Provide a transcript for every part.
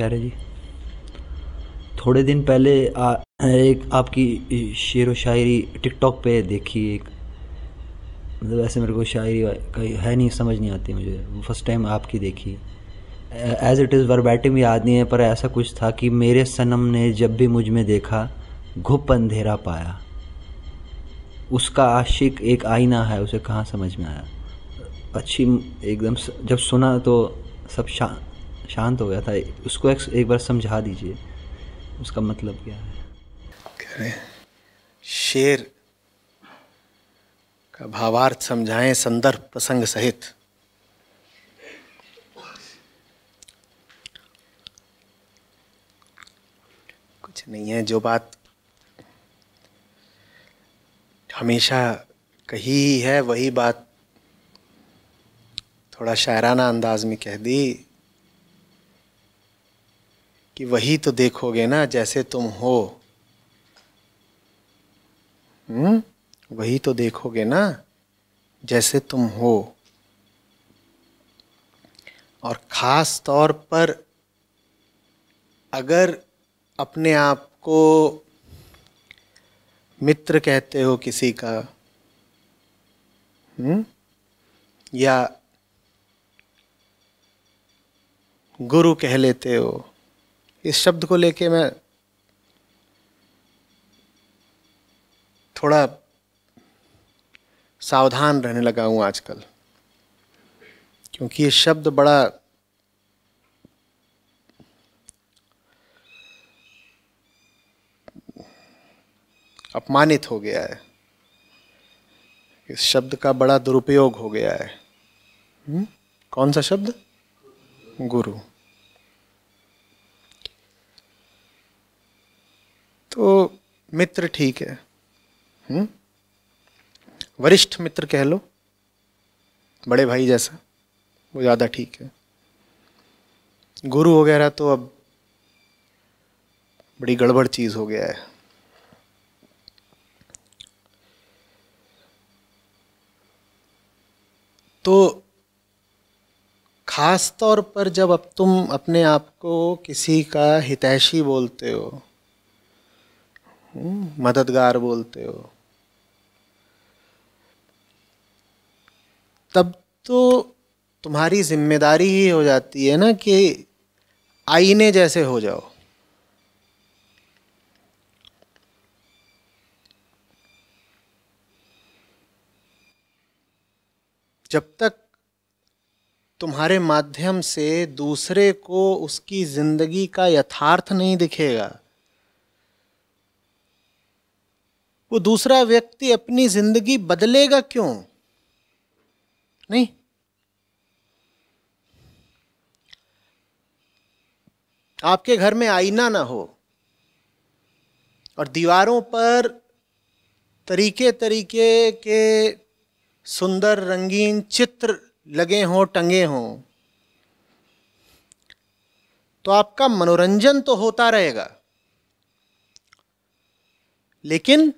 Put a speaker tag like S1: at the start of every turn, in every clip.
S1: है जी थोड़े दिन पहले आ, एक आपकी शेर व शायरी टिकटॉक पे देखी एक मतलब ऐसे मेरे को शायरी का है नहीं समझ नहीं आती मुझे फर्स्ट टाइम आपकी देखी एज इट इज़ वर्बैटिम याद नहीं है पर ऐसा कुछ था कि मेरे सनम ने जब भी मुझ में देखा घुप अंधेरा पाया उसका आशिक एक आईना है उसे कहाँ समझ में आया अच्छी एकदम जब सुना तो सब शांत शांत हो गया था उसको एक, एक बार समझा दीजिए उसका मतलब क्या है कह
S2: रहे शेर का भावार्थ समझाएं संदर्भ प्रसंग सहित कुछ नहीं है जो बात हमेशा कही है वही बात थोड़ा शायराना अंदाज में कह दी कि वही तो देखोगे ना जैसे तुम हो हुँ? हम्म? वही तो देखोगे ना जैसे तुम हो और ख़ास तौर पर अगर अपने आप को मित्र कहते हो किसी का हुँ? हम्म? या गुरु कह लेते हो इस शब्द को लेके मैं थोड़ा सावधान रहने लगा हूँ आजकल क्योंकि ये शब्द बड़ा अपमानित हो गया है इस शब्द का बड़ा दुरुपयोग हो गया है हुँ? हम्म? कौन सा शब्द गुरु तो मित्र ठीक है हुँ? हम्म? वरिष्ठ मित्र कह लो बड़े भाई जैसा वो ज़्यादा ठीक है गुरु वगैरह तो अब बड़ी गड़बड़ चीज़ हो गया है तो खास तौर पर जब अब तुम अपने आप को किसी का हितैषी बोलते हो मददगार बोलते हो तब तो तुम्हारी जिम्मेदारी ही हो जाती है ना कि आईने जैसे हो जाओ जब तक तुम्हारे माध्यम से दूसरे को उसकी ज़िंदगी का यथार्थ नहीं दिखेगा वो दूसरा व्यक्ति अपनी जिंदगी बदलेगा क्यों नहीं आपके घर में आईना ना हो और दीवारों पर तरीके तरीके के सुंदर रंगीन चित्र लगे हों टंगे हों तो आपका मनोरंजन तो होता रहेगा लेकिन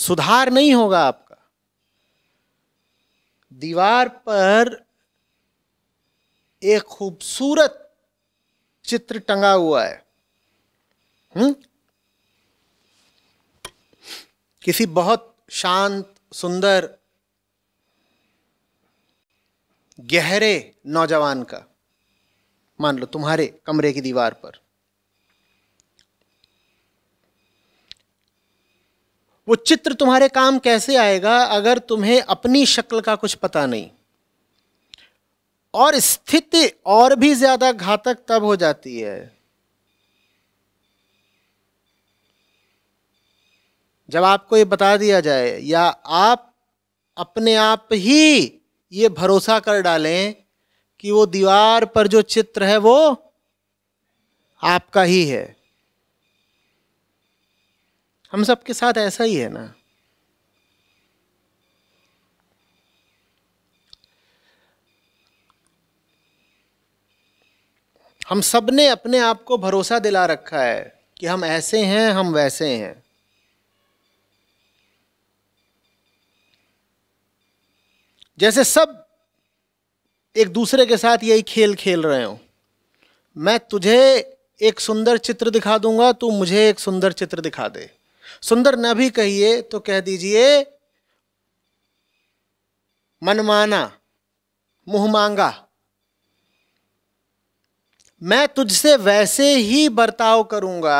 S2: सुधार नहीं होगा आपका दीवार पर एक खूबसूरत चित्र टंगा हुआ है हुँ? हम्म? किसी बहुत शांत सुंदर गहरे नौजवान का मान लो तुम्हारे कमरे की दीवार पर वो चित्र तुम्हारे काम कैसे आएगा अगर तुम्हें अपनी शक्ल का कुछ पता नहीं और स्थिति और भी ज्यादा घातक तब हो जाती है जब आपको ये बता दिया जाए या आप अपने आप ही ये भरोसा कर डालें कि वो दीवार पर जो चित्र है वो आपका ही है हम सबके साथ ऐसा ही है ना हम सब ने अपने आप को भरोसा दिला रखा है कि हम ऐसे हैं हम वैसे हैं जैसे सब एक दूसरे के साथ यही खेल खेल रहे हो मैं तुझे एक सुंदर चित्र दिखा दूंगा तू मुझे एक सुंदर चित्र दिखा दे सुंदर न भी कहिए तो कह दीजिए मनमाना मुंह मांगा मैं तुझसे वैसे ही बर्ताव करूंगा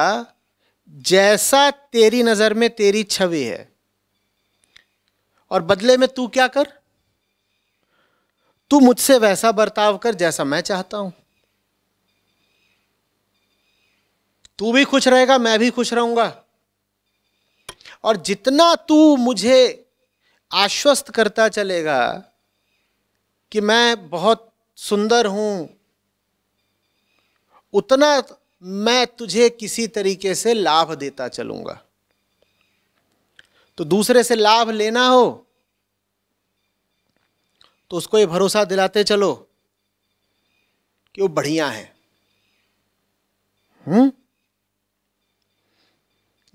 S2: जैसा तेरी नजर में तेरी छवि है और बदले में तू क्या कर तू मुझसे वैसा बर्ताव कर जैसा मैं चाहता हूं तू भी खुश रहेगा मैं भी खुश रहूंगा और जितना तू मुझे आश्वस्त करता चलेगा कि मैं बहुत सुंदर हूँ उतना मैं तुझे किसी तरीके से लाभ देता चलूँगा तो दूसरे से लाभ लेना हो तो उसको ये भरोसा दिलाते चलो कि वो बढ़िया है हम्म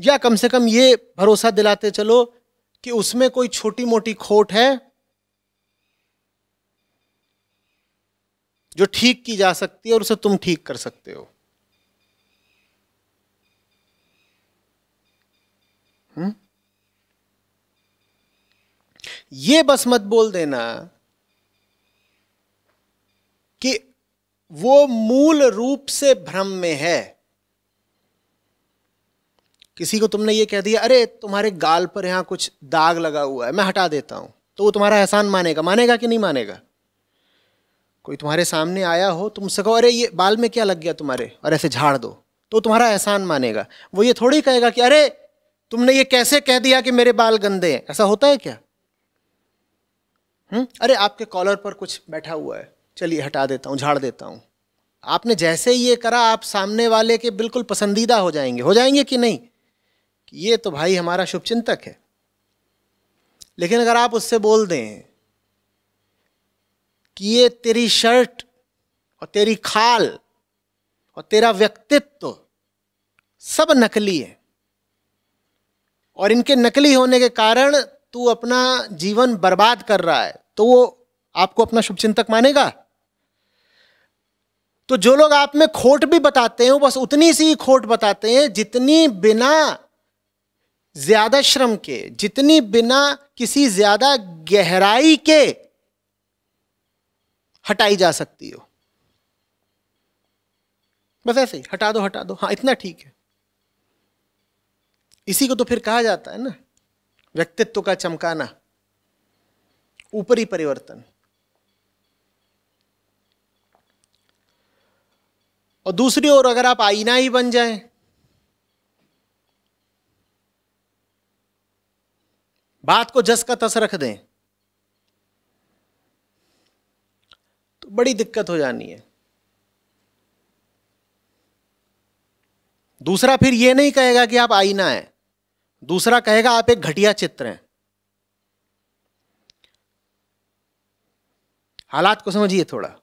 S2: या कम से कम ये भरोसा दिलाते चलो कि उसमें कोई छोटी मोटी खोट है जो ठीक की जा सकती है और उसे तुम ठीक कर सकते हो हुँ? ये बस मत बोल देना कि वो मूल रूप से भ्रम में है किसी को तुमने ये कह दिया अरे तुम्हारे गाल पर यहाँ कुछ दाग लगा हुआ है मैं हटा देता हूँ तो वो तुम्हारा एहसान मानेगा मानेगा कि नहीं मानेगा कोई तुम्हारे सामने आया हो तुम कहो अरे ये बाल में क्या लग गया तुम्हारे और ऐसे झाड़ दो तो तुम्हारा एहसान मानेगा वो ये थोड़ी कहेगा कि अरे तुमने ये कैसे कह दिया कि मेरे बाल गंदे हैं ऐसा होता है क्या हुँ? अरे आपके कॉलर पर कुछ बैठा हुआ है चलिए हटा देता हूँ झाड़ देता हूँ आपने जैसे ही ये करा आप सामने वाले के बिल्कुल पसंदीदा हो जाएंगे हो जाएंगे कि नहीं ये तो भाई हमारा शुभचिंतक है लेकिन अगर आप उससे बोल दें कि ये तेरी शर्ट और तेरी खाल और तेरा व्यक्तित्व सब नकली है और इनके नकली होने के कारण तू अपना जीवन बर्बाद कर रहा है तो वो आपको अपना शुभचिंतक मानेगा तो जो लोग आप में खोट भी बताते हैं वो बस उतनी सी खोट बताते हैं जितनी बिना ज़्यादा श्रम के जितनी बिना किसी ज़्यादा गहराई के हटाई जा सकती हो बस ऐसे ही हटा दो हटा दो हाँ इतना ठीक है इसी को तो फिर कहा जाता है ना व्यक्तित्व का चमकाना ऊपरी परिवर्तन और दूसरी ओर अगर आप आईना ही बन जाए बात को जस का तस रख दें तो बड़ी दिक्कत हो जानी है दूसरा फिर यह नहीं कहेगा कि आप आईना है दूसरा कहेगा आप एक घटिया चित्र हैं हालात को समझिए थोड़ा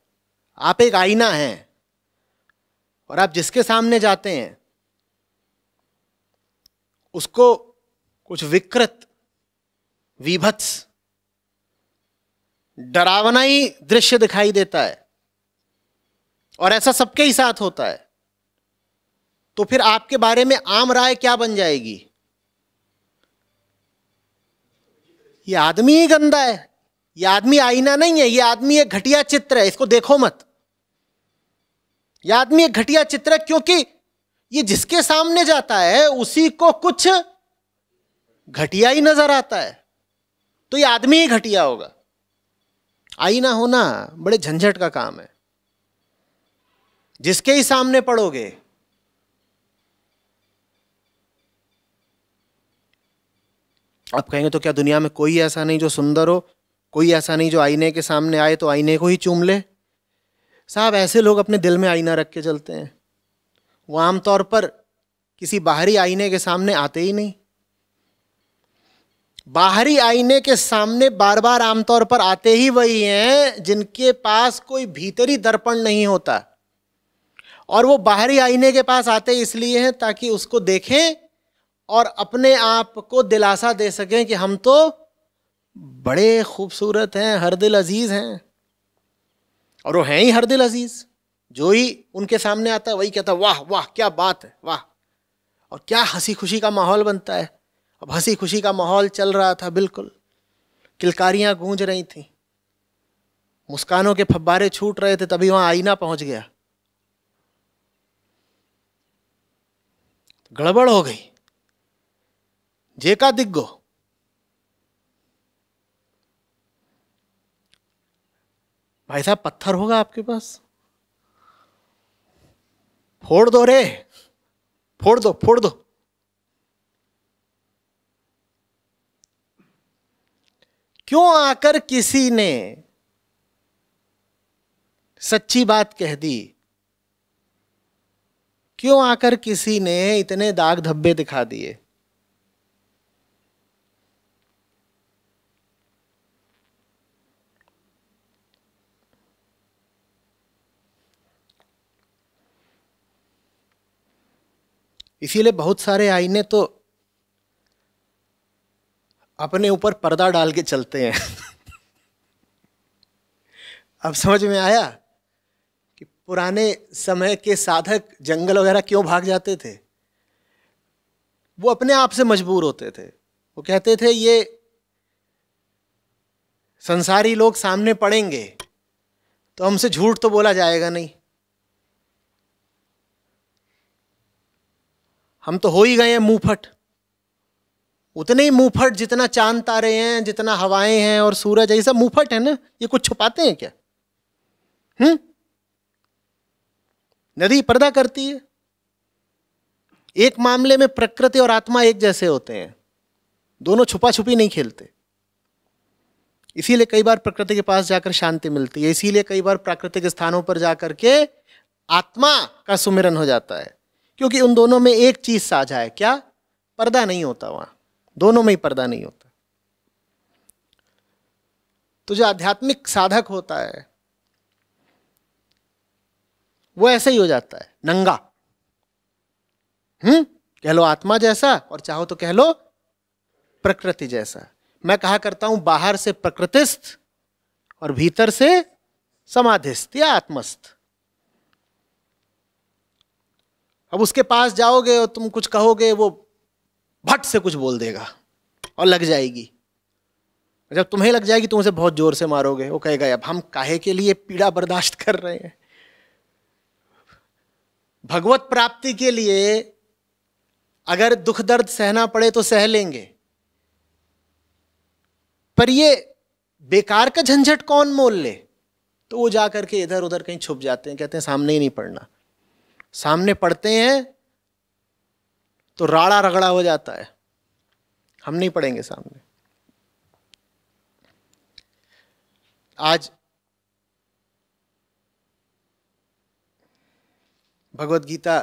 S2: आप एक आईना हैं और आप जिसके सामने जाते हैं उसको कुछ विकृत विभत्स डरावना ही दृश्य दिखाई देता है और ऐसा सबके ही साथ होता है तो फिर आपके बारे में आम राय क्या बन जाएगी ये आदमी ही गंदा है ये आदमी आईना नहीं है ये आदमी एक घटिया चित्र है इसको देखो मत ये आदमी एक घटिया चित्र है क्योंकि ये जिसके सामने जाता है उसी को कुछ घटिया ही नजर आता है तो ये आदमी ही घटिया होगा आई ना होना बड़े झंझट का काम है जिसके ही सामने पड़ोगे आप कहेंगे तो क्या दुनिया में कोई ऐसा नहीं जो सुंदर हो कोई ऐसा नहीं जो आईने के सामने आए तो आईने को ही चूम ले साहब ऐसे लोग अपने दिल में आईना रख के चलते हैं वो आमतौर पर किसी बाहरी आईने के सामने आते ही नहीं बाहरी आईने के सामने बार बार आमतौर पर आते ही वही हैं जिनके पास कोई भीतरी दर्पण नहीं होता और वो बाहरी आईने के पास आते इसलिए हैं ताकि उसको देखें और अपने आप को दिलासा दे सकें कि हम तो बड़े खूबसूरत हैं हर दिल अजीज़ हैं और वो हैं ही हर दिल अजीज़ जो ही उनके सामने आता है वही कहता वाह वाह क्या बात है वाह और क्या हंसी खुशी का माहौल बनता है अब हंसी खुशी का माहौल चल रहा था बिल्कुल किलकारियां गूंज रही थी मुस्कानों के फब्बारे छूट रहे थे तभी वहां आईना पहुंच गया गड़बड़ हो गई जेका दिग्गो भाई साहब पत्थर होगा आपके पास फोड़ दो रे फोड़ दो फोड़ दो क्यों आकर किसी ने सच्ची बात कह दी क्यों आकर किसी ने इतने दाग धब्बे दिखा दिए इसीलिए बहुत सारे आईने तो अपने ऊपर पर्दा डाल के चलते हैं अब समझ में आया कि पुराने समय के साधक जंगल वगैरह क्यों भाग जाते थे वो अपने आप से मजबूर होते थे वो कहते थे ये संसारी लोग सामने पड़ेंगे तो हमसे झूठ तो बोला जाएगा नहीं हम तो हो ही गए हैं मुंहफट उतने ही मुंहफट जितना चांद तारे हैं जितना हवाएं हैं और सूरज है ये सब मुंहफट है ना ये कुछ छुपाते हैं क्या हम्म नदी पर्दा करती है एक मामले में प्रकृति और आत्मा एक जैसे होते हैं दोनों छुपा छुपी नहीं खेलते इसीलिए कई बार प्रकृति के पास जाकर शांति मिलती है इसीलिए कई बार प्राकृतिक स्थानों पर जाकर के आत्मा का सुमिरन हो जाता है क्योंकि उन दोनों में एक चीज साझा है क्या पर्दा नहीं होता वहां दोनों में ही पर्दा नहीं होता तो जो आध्यात्मिक साधक होता है वो ऐसे ही हो जाता है नंगा हम्म कह लो आत्मा जैसा और चाहो तो कह लो प्रकृति जैसा मैं कहा करता हूं बाहर से प्रकृतिस्थ और भीतर से समाधिस्थ या आत्मस्थ अब उसके पास जाओगे और तुम कुछ कहोगे वो भट से कुछ बोल देगा और लग जाएगी जब तुम्हें लग जाएगी तुम उसे बहुत जोर से मारोगे वो कहेगा अब हम काहे के लिए पीड़ा बर्दाश्त कर रहे हैं भगवत प्राप्ति के लिए अगर दुख दर्द सहना पड़े तो सह लेंगे पर ये बेकार का झंझट कौन मोल ले तो वो जा करके इधर उधर कहीं छुप जाते हैं कहते हैं सामने ही नहीं पड़ना सामने पढ़ते हैं तो राड़ा रगड़ा हो जाता है हम नहीं पढ़ेंगे सामने आज भगवत गीता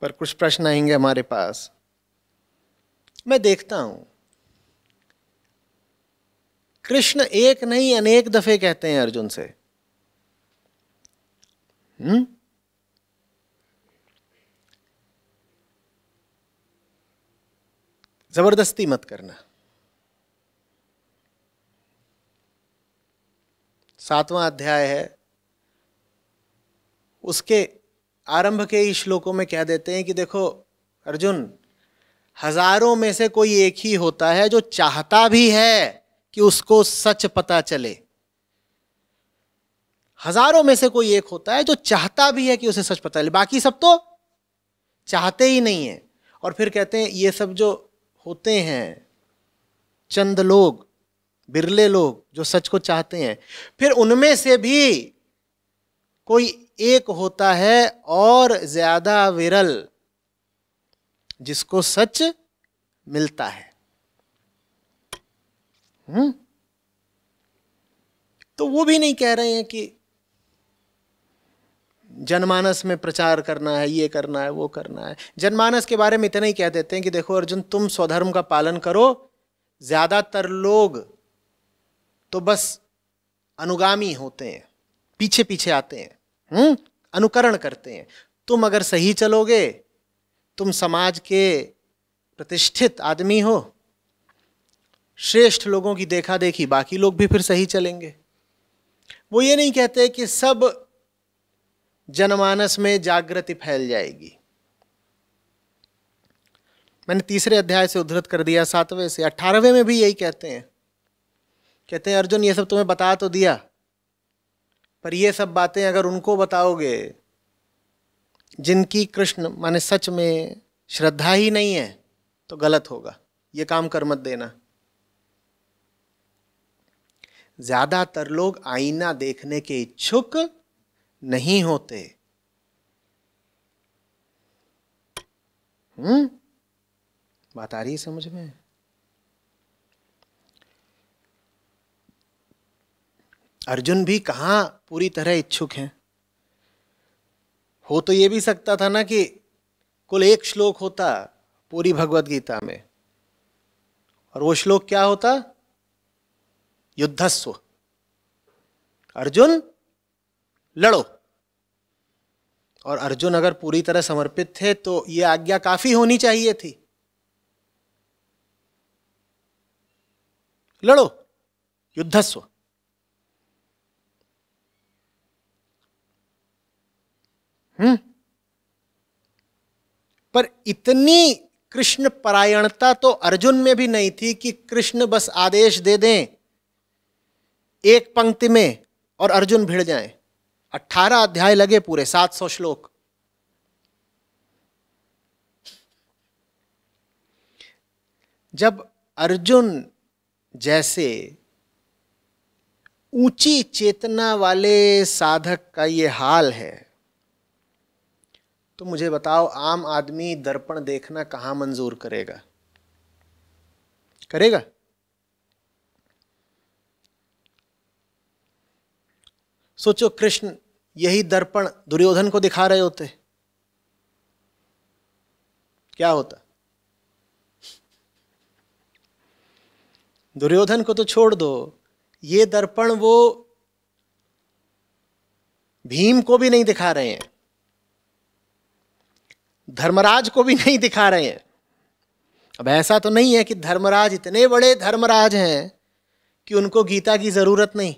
S2: पर कुछ प्रश्न आएंगे हमारे पास मैं देखता हूं कृष्ण एक नहीं अनेक दफे कहते हैं अर्जुन से हम्म जबरदस्ती मत करना सातवां अध्याय है उसके आरंभ के ही श्लोकों में कह देते हैं कि देखो अर्जुन हजारों में से कोई एक ही होता है जो चाहता भी है कि उसको सच पता चले हजारों में से कोई एक होता है जो चाहता भी है कि उसे सच पता चले बाकी सब तो चाहते ही नहीं है और फिर कहते हैं ये सब जो होते हैं चंद लोग बिरले लोग जो सच को चाहते हैं फिर उनमें से भी कोई एक होता है और ज्यादा विरल जिसको सच मिलता है हुँ? हम्म? तो वो भी नहीं कह रहे हैं कि जनमानस में प्रचार करना है ये करना है वो करना है जनमानस के बारे में इतना ही कह देते हैं कि देखो अर्जुन तुम स्वधर्म का पालन करो ज़्यादातर लोग तो बस अनुगामी होते हैं पीछे पीछे आते हैं हुँ? हम्म? अनुकरण करते हैं तुम अगर सही चलोगे तुम समाज के प्रतिष्ठित आदमी हो श्रेष्ठ लोगों की देखा देखी बाकी लोग भी फिर सही चलेंगे वो ये नहीं कहते कि सब जनमानस में जागृति फैल जाएगी मैंने तीसरे अध्याय से उद्धृत कर दिया सातवें से अट्ठारहवें में भी यही कहते हैं कहते हैं अर्जुन ये सब तुम्हें बता तो दिया पर ये सब बातें अगर उनको बताओगे जिनकी कृष्ण माने सच में श्रद्धा ही नहीं है तो गलत होगा ये काम कर मत देना ज़्यादातर लोग आईना देखने के इच्छुक नहीं होते हम्म बात आ रही है समझ में अर्जुन भी कहा पूरी तरह इच्छुक हैं हो तो ये भी सकता था ना कि कुल एक श्लोक होता पूरी भगवत गीता में और वो श्लोक क्या होता युद्धस्व अर्जुन लड़ो और अर्जुन अगर पूरी तरह समर्पित थे तो यह आज्ञा काफी होनी चाहिए थी लड़ो युद्धस्व हम्म पर इतनी कृष्ण परायणता तो अर्जुन में भी नहीं थी कि कृष्ण बस आदेश दे दें एक पंक्ति में और अर्जुन भिड़ जाएं अट्ठारह अध्याय लगे पूरे सात सौ श्लोक जब अर्जुन जैसे ऊंची चेतना वाले साधक का ये हाल है तो मुझे बताओ आम आदमी दर्पण देखना कहाँ मंजूर करेगा करेगा सोचो कृष्ण यही दर्पण दुर्योधन को दिखा रहे होते क्या होता दुर्योधन को तो छोड़ दो ये दर्पण वो भीम को भी नहीं दिखा रहे हैं धर्मराज को भी नहीं दिखा रहे हैं अब ऐसा तो नहीं है कि धर्मराज इतने बड़े धर्मराज हैं कि उनको गीता की ज़रूरत नहीं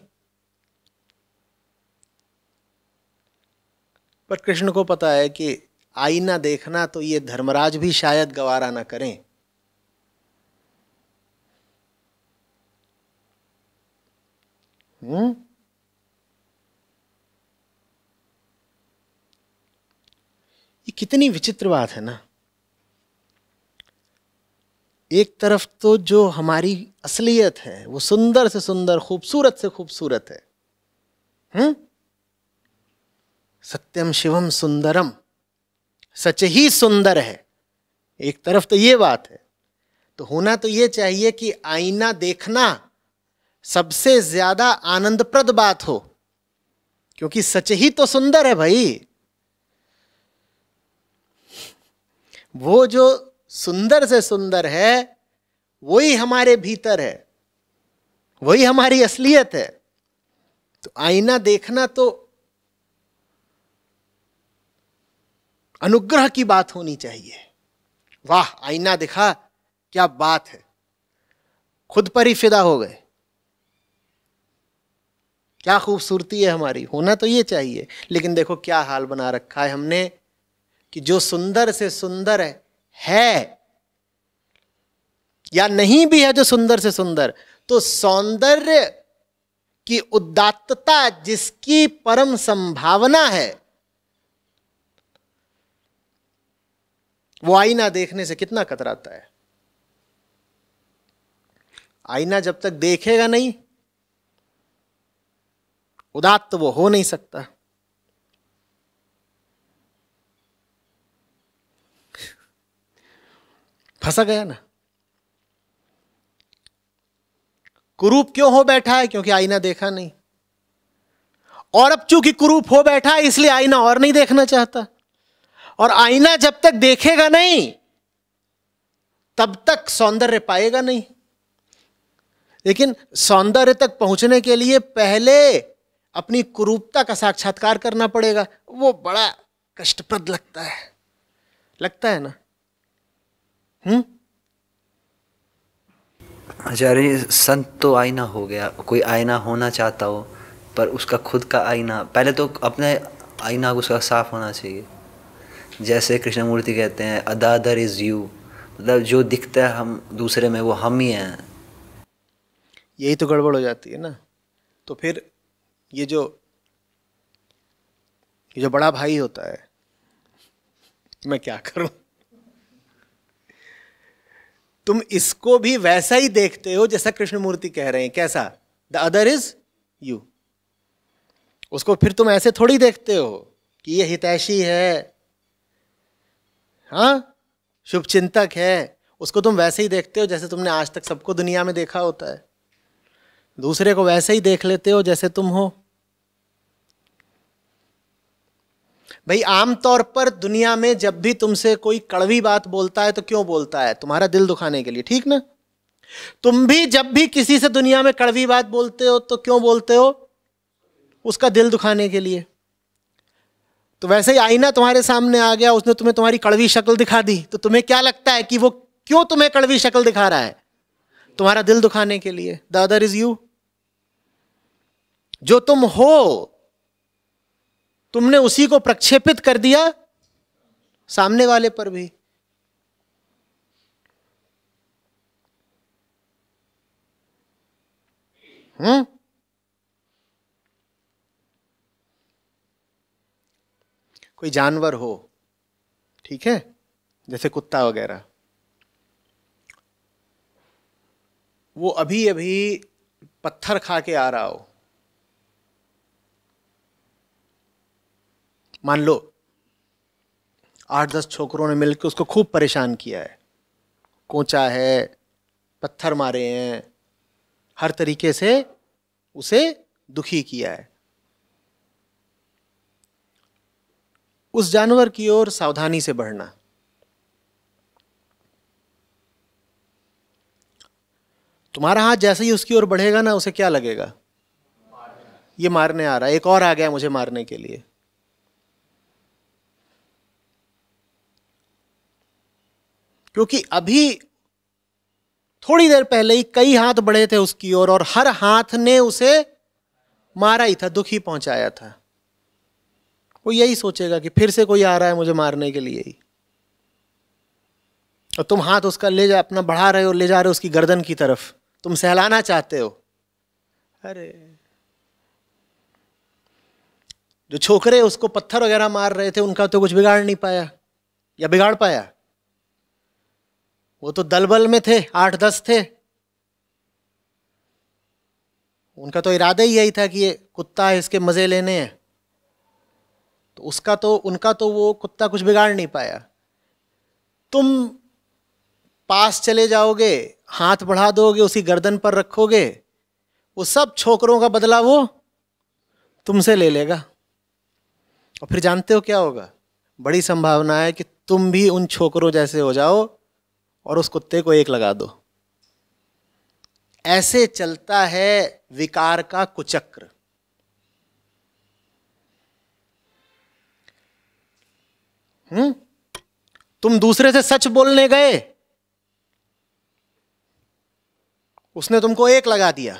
S2: पर कृष्ण को पता है कि आईना देखना तो ये धर्मराज भी शायद गवारा ना करें हुँ? हम्म? ये कितनी विचित्र बात है ना एक तरफ तो जो हमारी असलियत है वो सुंदर से सुंदर खूबसूरत से खूबसूरत है हुँ? हम्म? सत्यम शिवम सुंदरम सच ही सुंदर है एक तरफ तो ये बात है तो होना तो ये चाहिए कि आईना देखना सबसे ज्यादा आनंदप्रद बात हो क्योंकि सच ही तो सुंदर है भाई वो जो सुंदर से सुंदर है वही हमारे भीतर है वही हमारी असलियत है तो आईना देखना तो अनुग्रह की बात होनी चाहिए वाह आईना दिखा क्या बात है खुद पर ही फिदा हो गए क्या खूबसूरती है हमारी होना तो ये चाहिए लेकिन देखो क्या हाल बना रखा है हमने कि जो सुंदर से सुंदर है, है या नहीं भी है जो सुंदर से सुंदर तो सौंदर्य की उदात्तता जिसकी परम संभावना है वो आईना देखने से कितना कतराता है आईना जब तक देखेगा नहीं उदात तो वो हो नहीं सकता फंसा गया ना कुरूप क्यों हो बैठा है क्योंकि आईना देखा नहीं और अब चूंकि कुरूप हो बैठा है इसलिए आईना और नहीं देखना चाहता और आईना जब तक देखेगा नहीं तब तक सौंदर्य पाएगा नहीं लेकिन सौंदर्य तक पहुंचने के लिए पहले अपनी कुरूपता का साक्षात्कार करना पड़ेगा वो बड़ा कष्टप्रद लगता है लगता है ना
S1: हम्म आचार्य संत तो आईना हो गया कोई आईना होना चाहता हो पर उसका खुद का आईना पहले तो अपने आईना उसका साफ होना चाहिए जैसे कृष्णमूर्ति कहते हैं अदादर इज़ यू मतलब जो दिखता है हम दूसरे में वो हम ही हैं
S2: यही तो गड़बड़ हो जाती है ना तो फिर ये जो ये जो बड़ा भाई होता है मैं क्या करूं तुम इसको भी वैसा ही देखते हो जैसा कृष्णमूर्ति कह रहे हैं कैसा द अदर इज यू उसको फिर तुम ऐसे थोड़ी देखते हो कि ये हितैषी है हाँ शुभ चिंतक है उसको तुम वैसे ही देखते हो जैसे तुमने आज तक सबको दुनिया में देखा होता है दूसरे को वैसे ही देख लेते हो जैसे तुम हो भाई आमतौर पर दुनिया में जब भी तुमसे कोई कड़वी बात बोलता है तो क्यों बोलता है तुम्हारा दिल दुखाने के लिए ठीक ना तुम भी जब भी किसी से दुनिया में कड़वी बात बोलते हो तो क्यों बोलते हो उसका दिल दुखाने के लिए तो वैसे ही आईना तुम्हारे सामने आ गया उसने तुम्हें तुम्हारी कड़वी शक्ल दिखा दी तो तुम्हें क्या लगता है कि वो क्यों तुम्हें कड़वी शक्ल दिखा रहा है तुम्हारा दिल दुखाने के लिए द अदर इज यू जो तुम हो तुमने उसी को प्रक्षेपित कर दिया सामने वाले पर भी हम्म कोई जानवर हो ठीक है जैसे कुत्ता वगैरह वो अभी अभी पत्थर खा के आ रहा हो मान लो आठ दस छोकरों ने मिलकर उसको खूब परेशान किया है कोचा है पत्थर मारे हैं हर तरीके से उसे दुखी किया है उस जानवर की ओर सावधानी से बढ़ना तुम्हारा हाथ जैसे ही उसकी ओर बढ़ेगा ना उसे क्या लगेगा ये मारने आ रहा है एक और आ गया मुझे मारने के लिए क्योंकि अभी थोड़ी देर पहले ही कई हाथ बढ़े थे उसकी ओर और, और हर हाथ ने उसे मारा ही था दुखी पहुंचाया था वो यही सोचेगा कि फिर से कोई आ रहा है मुझे मारने के लिए ही और तुम हाथ उसका ले जा अपना बढ़ा रहे हो ले जा रहे हो उसकी गर्दन की तरफ तुम सहलाना चाहते हो अरे जो छोकरे उसको पत्थर वगैरह मार रहे थे उनका तो कुछ बिगाड़ नहीं पाया या बिगाड़ पाया वो तो दलबल में थे आठ दस थे उनका तो इरादा ही यही था कि ये कुत्ता है इसके मज़े लेने हैं तो उसका तो उनका तो वो कुत्ता कुछ बिगाड़ नहीं पाया तुम पास चले जाओगे हाथ बढ़ा दोगे उसी गर्दन पर रखोगे वो सब छोकरों का बदला वो तुमसे ले लेगा और फिर जानते हो क्या होगा बड़ी संभावना है कि तुम भी उन छोकरों जैसे हो जाओ और उस कुत्ते को एक लगा दो ऐसे चलता है विकार का कुचक्र हुँ? हम्म? तुम दूसरे से सच बोलने गए उसने तुमको एक लगा दिया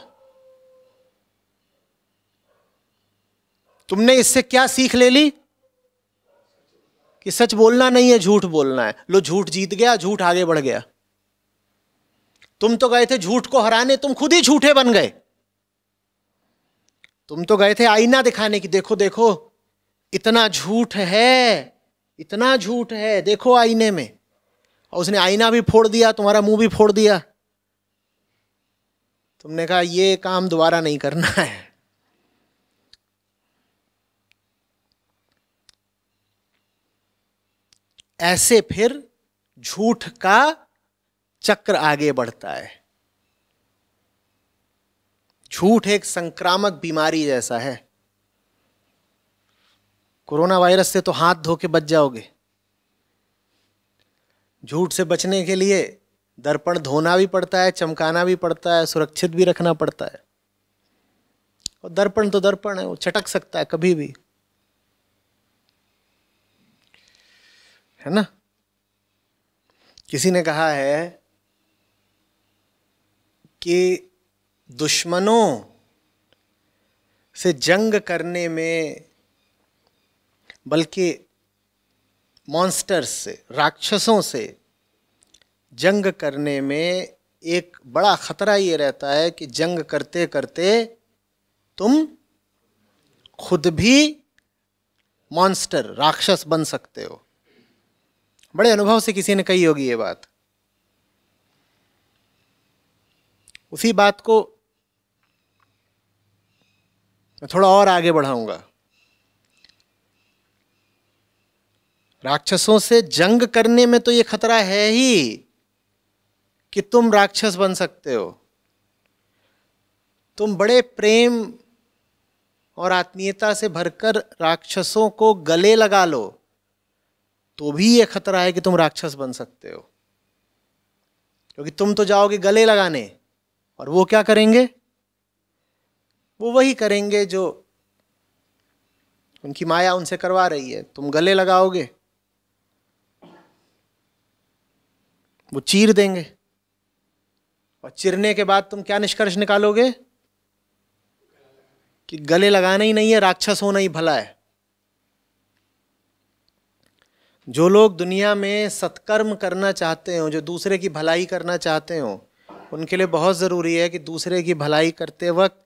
S2: तुमने इससे क्या सीख ले ली कि सच बोलना नहीं है झूठ बोलना है लो झूठ जीत गया झूठ आगे बढ़ गया तुम तो गए थे झूठ को हराने तुम खुद ही झूठे बन गए तुम तो गए थे आईना दिखाने की देखो देखो इतना झूठ है इतना झूठ है देखो आईने में और उसने आईना भी फोड़ दिया तुम्हारा मुंह भी फोड़ दिया तुमने कहा ये काम दोबारा नहीं करना है ऐसे फिर झूठ का चक्र आगे बढ़ता है झूठ एक संक्रामक बीमारी जैसा है कोरोना वायरस से तो हाथ धो के बच जाओगे झूठ से बचने के लिए दर्पण धोना भी पड़ता है चमकाना भी पड़ता है सुरक्षित भी रखना पड़ता है और दर्पण तो दर्पण है वो चटक सकता है कभी भी है ना किसी ने कहा है कि दुश्मनों से जंग करने में बल्कि मॉन्स्टर्स से राक्षसों से जंग करने में एक बड़ा ख़तरा ये रहता है कि जंग करते करते तुम खुद भी मॉन्स्टर राक्षस बन सकते हो बड़े अनुभव से किसी ने कही होगी ये बात उसी बात को मैं थोड़ा और आगे बढ़ाऊंगा राक्षसों से जंग करने में तो ये खतरा है ही कि तुम राक्षस बन सकते हो तुम बड़े प्रेम और आत्मीयता से भरकर राक्षसों को गले लगा लो तो भी ये खतरा है कि तुम राक्षस बन सकते हो क्योंकि तुम तो जाओगे गले लगाने और वो क्या करेंगे वो वही करेंगे जो उनकी माया उनसे करवा रही है तुम गले लगाओगे वो चीर देंगे और चिरने के बाद तुम क्या निष्कर्ष निकालोगे कि गले लगाना ही नहीं है राक्षस होना ही भला है जो लोग दुनिया में सत्कर्म करना चाहते हो जो दूसरे की भलाई करना चाहते हो उनके लिए बहुत ज़रूरी है कि दूसरे की भलाई करते वक्त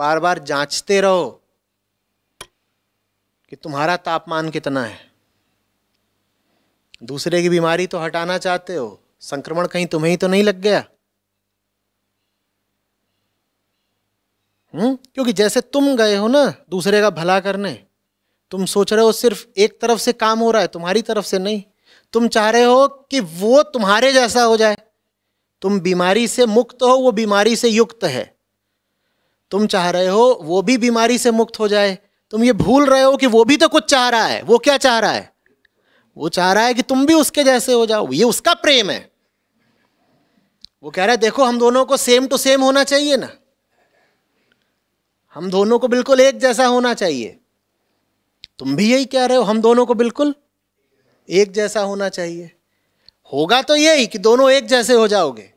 S2: बार बार जांचते रहो कि तुम्हारा तापमान कितना है दूसरे की बीमारी तो हटाना चाहते हो संक्रमण कहीं तुम्हें ही तो नहीं लग गया हुँ? हम्म? क्योंकि जैसे तुम गए हो ना दूसरे का भला करने तुम सोच रहे हो सिर्फ एक तरफ से काम हो रहा है तुम्हारी तरफ से नहीं तुम चाह रहे हो कि वो तुम्हारे जैसा हो जाए तुम बीमारी से मुक्त हो वो बीमारी से युक्त है तुम चाह रहे हो वो भी बीमारी से मुक्त हो जाए तुम ये भूल रहे हो कि वो भी तो कुछ चाह रहा है वो क्या चाह रहा है वो चाह रहा है कि तुम भी उसके जैसे हो जाओ ये उसका प्रेम है वो कह रहा है देखो हम दोनों को सेम टू सेम होना चाहिए ना हम दोनों को बिल्कुल एक जैसा होना चाहिए तुम भी यही कह रहे हो हम दोनों को बिल्कुल एक जैसा होना चाहिए होगा तो यही कि दोनों एक जैसे हो जाओगे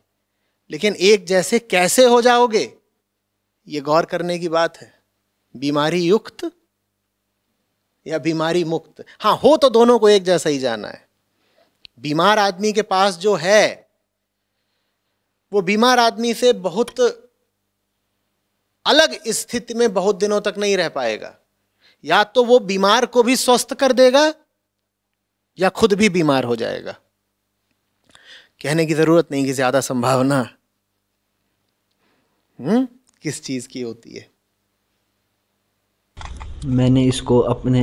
S2: लेकिन एक जैसे कैसे हो जाओगे ये गौर करने की बात है बीमारी युक्त या बीमारी मुक्त हाँ हो तो दोनों को एक जैसा ही जाना है बीमार आदमी के पास जो है वो बीमार आदमी से बहुत अलग स्थिति में बहुत दिनों तक नहीं रह पाएगा या तो वो बीमार को भी स्वस्थ कर देगा या खुद भी बीमार हो जाएगा कहने की जरूरत नहीं कि ज्यादा संभावना हुँ? हम्म, किस चीज की होती है
S1: मैंने इसको अपने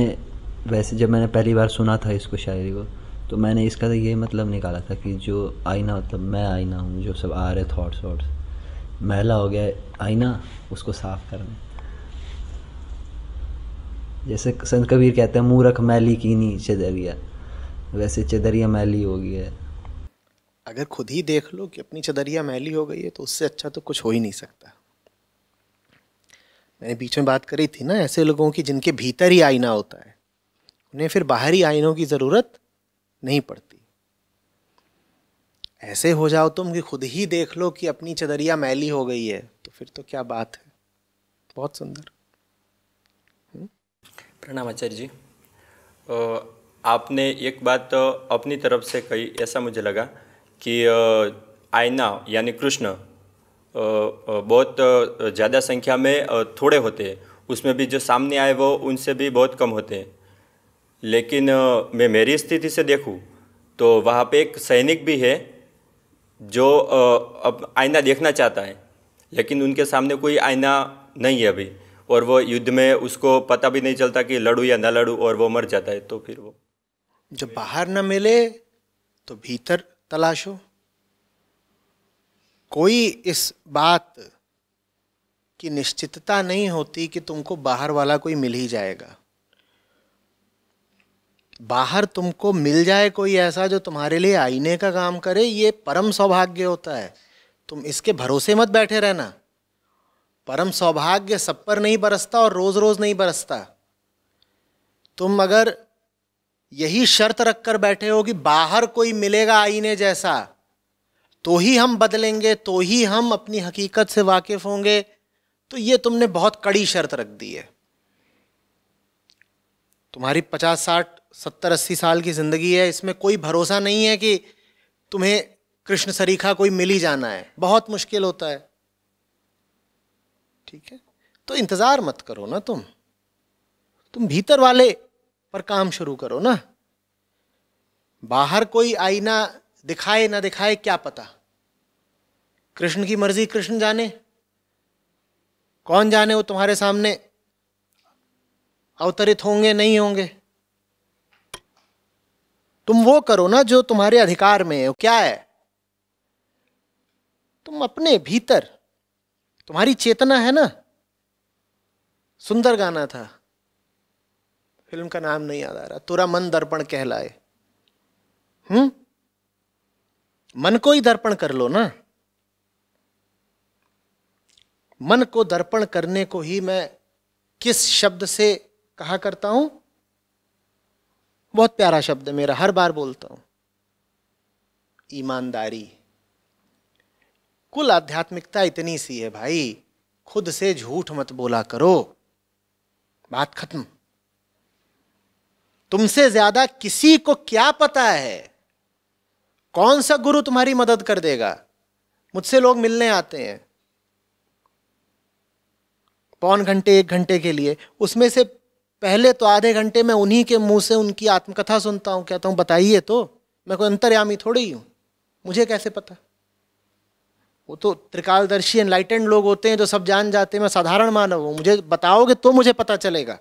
S1: वैसे जब मैंने पहली बार सुना था इसको शायरी को तो मैंने इसका ये मतलब निकाला था कि जो आईना मतलब मैं आईना हूँ जो सब आ रहे थॉट्स वॉट्स मैला हो गया आईना उसको साफ करना जैसे संत कबीर कहते हैं मूरख मैली की नहीं चदरिया वैसे चदरिया मैली हो गई है
S2: अगर खुद ही देख लो कि अपनी चदरिया मैली हो गई है तो उससे अच्छा तो कुछ हो ही नहीं सकता मैंने बीच में बात करी थी ना ऐसे लोगों की जिनके भीतर ही आईना होता है उन्हें फिर बाहरी आईनों की ज़रूरत नहीं पड़ती ऐसे हो जाओ तुम कि खुद ही देख लो कि अपनी चदरिया मैली हो गई है तो फिर तो क्या बात है बहुत
S1: सुंदर हम्म? प्रणाम आचार्य जी आपने एक बात अपनी तरफ से कही ऐसा मुझे लगा कि आईना यानी कृष्ण बहुत ज़्यादा संख्या में थोड़े होते हैं उसमें भी जो सामने आए वो उनसे भी बहुत कम होते हैं लेकिन मैं मेरी स्थिति से देखूँ तो वहाँ पे एक सैनिक भी है जो अब आईना देखना चाहता है लेकिन उनके सामने कोई आईना नहीं है अभी और वो युद्ध में उसको पता भी नहीं चलता कि लड़ू या ना लड़ू और वो मर जाता है तो फिर वो
S2: जब बाहर ना मिले तो भीतर तलाशो कोई इस बात की निश्चितता नहीं होती कि तुमको बाहर वाला कोई मिल ही जाएगा बाहर तुमको मिल जाए कोई ऐसा जो तुम्हारे लिए आईने का काम करे ये परम सौभाग्य होता है तुम इसके भरोसे मत बैठे रहना परम सौभाग्य सब पर नहीं बरसता और रोज़ रोज़ नहीं बरसता तुम अगर यही शर्त रखकर बैठे हो कि बाहर कोई मिलेगा आईने जैसा तो ही हम बदलेंगे तो ही हम अपनी हकीकत से वाकिफ होंगे तो ये तुमने बहुत कड़ी शर्त रख दी है तुम्हारी पचास साठ सत्तर अस्सी साल की ज़िंदगी है इसमें कोई भरोसा नहीं है कि तुम्हें कृष्ण सरीखा कोई मिल ही जाना है बहुत मुश्किल होता है ठीक है तो इंतज़ार मत करो ना तुम तुम भीतर वाले पर काम शुरू करो ना बाहर कोई आईना दिखाए ना दिखाए क्या पता कृष्ण की मर्जी कृष्ण जाने कौन जाने वो तुम्हारे सामने अवतरित होंगे नहीं होंगे तुम वो करो ना जो तुम्हारे अधिकार में है क्या है तुम अपने भीतर तुम्हारी चेतना है ना सुंदर गाना था फिल्म का नाम नहीं याद आ रहा तुरा मन दर्पण कहलाए हम्म मन को ही दर्पण कर लो ना मन को दर्पण करने को ही मैं किस शब्द से कहा करता हूं बहुत प्यारा शब्द है मेरा हर बार बोलता हूं ईमानदारी कुल आध्यात्मिकता इतनी सी है भाई खुद से झूठ मत बोला करो बात खत्म तुमसे ज्यादा किसी को क्या पता है कौन सा गुरु तुम्हारी मदद कर देगा मुझसे लोग मिलने आते हैं पौन घंटे एक घंटे के लिए उसमें से पहले तो आधे घंटे में उन्हीं के मुंह से उनकी आत्मकथा सुनता हूँ कहता हूँ बताइए तो मैं कोई अंतर्यामी थोड़ी ही हूँ मुझे कैसे पता वो तो त्रिकालदर्शी एनलाइटेंड लोग होते हैं जो सब जान जाते हैं मैं साधारण मानव हूँ मुझे बताओगे तो मुझे पता चलेगा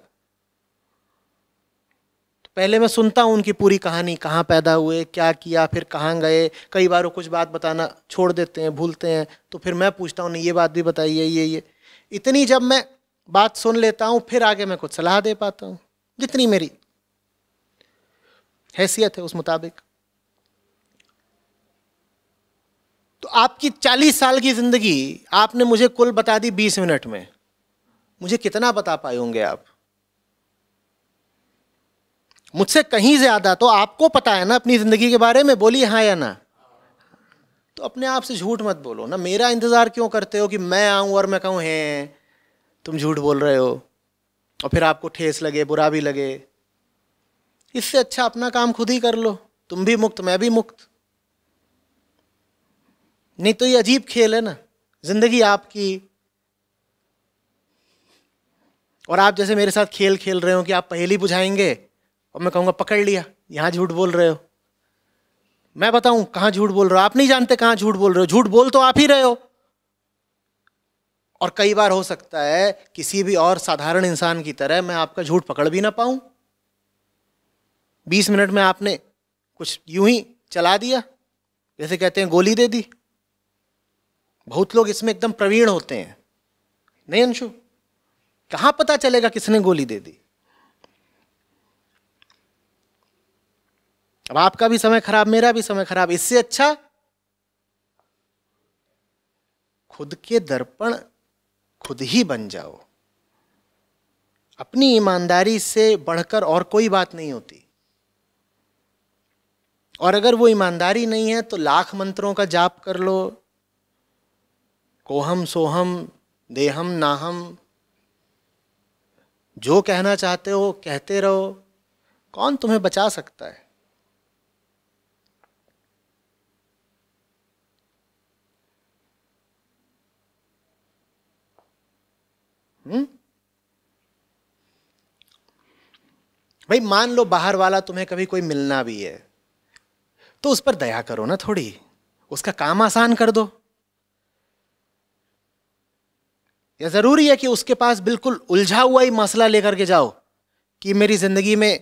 S2: तो पहले मैं सुनता हूँ उनकी पूरी कहानी कहाँ पैदा हुए क्या किया फिर कहाँ गए कई बार वो कुछ बात बताना छोड़ देते हैं भूलते हैं तो फिर मैं पूछता हूँ ये बात भी बताइए ये ये इतनी जब मैं बात सुन लेता हूँ फिर आगे मैं कुछ सलाह दे पाता हूँ जितनी मेरी हैसियत है उस मुताबिक तो आपकी चालीस साल की जिंदगी आपने मुझे कुल बता दी बीस मिनट में मुझे कितना बता पाए होंगे आप मुझसे कहीं ज्यादा तो आपको पता है ना अपनी जिंदगी के बारे में बोलिए हाँ या ना तो अपने आप से झूठ मत बोलो ना मेरा इंतज़ार क्यों करते हो कि मैं आऊं और मैं कहूं हैं तुम झूठ बोल रहे हो और फिर आपको ठेस लगे बुरा भी लगे इससे अच्छा अपना काम खुद ही कर लो तुम भी मुक्त मैं भी मुक्त नहीं तो ये अजीब खेल है ना जिंदगी आपकी और आप जैसे मेरे साथ खेल खेल रहे हो कि आप पहली बुझाएंगे और मैं कहूँगा पकड़ लिया यहाँ झूठ बोल रहे हो मैं बताऊं कहां झूठ बोल रहे हो आप नहीं जानते कहां झूठ बोल रहे हो झूठ बोल तो आप ही रहे हो और कई बार हो सकता है किसी भी और साधारण इंसान की तरह मैं आपका झूठ पकड़ भी ना पाऊं बीस मिनट में आपने कुछ यूं ही चला दिया जैसे कहते हैं गोली दे दी बहुत लोग इसमें एकदम प्रवीण होते हैं नहीं अंशु कहाँ पता चलेगा किसने गोली दे दी अब आपका भी समय खराब मेरा भी समय खराब इससे अच्छा खुद के दर्पण खुद ही बन जाओ अपनी ईमानदारी से बढ़कर और कोई बात नहीं होती और अगर वो ईमानदारी नहीं है तो लाख मंत्रों का जाप कर लो कोहम सोहम देहम नाहम जो कहना चाहते हो कहते रहो कौन तुम्हें बचा सकता है हुँ? हम्म? भाई मान लो बाहर वाला तुम्हें कभी कोई मिलना भी है तो उस पर दया करो ना थोड़ी उसका काम आसान कर दो यह जरूरी है कि उसके पास बिल्कुल उलझा हुआ ही मसला लेकर के जाओ कि मेरी जिंदगी में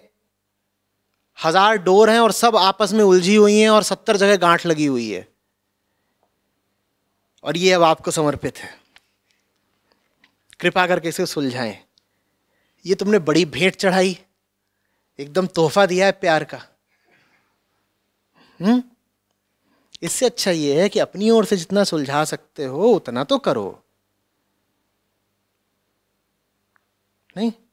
S2: हजार डोर हैं और सब आपस में उलझी हुई हैं और सत्तर जगह गांठ लगी हुई है और ये अब आपको समर्पित है कृपा करके इसे सुलझाएं ये तुमने बड़ी भेंट चढ़ाई एकदम तोहफा दिया है प्यार का हम्म इससे अच्छा ये है कि अपनी ओर से जितना सुलझा सकते हो उतना तो करो नहीं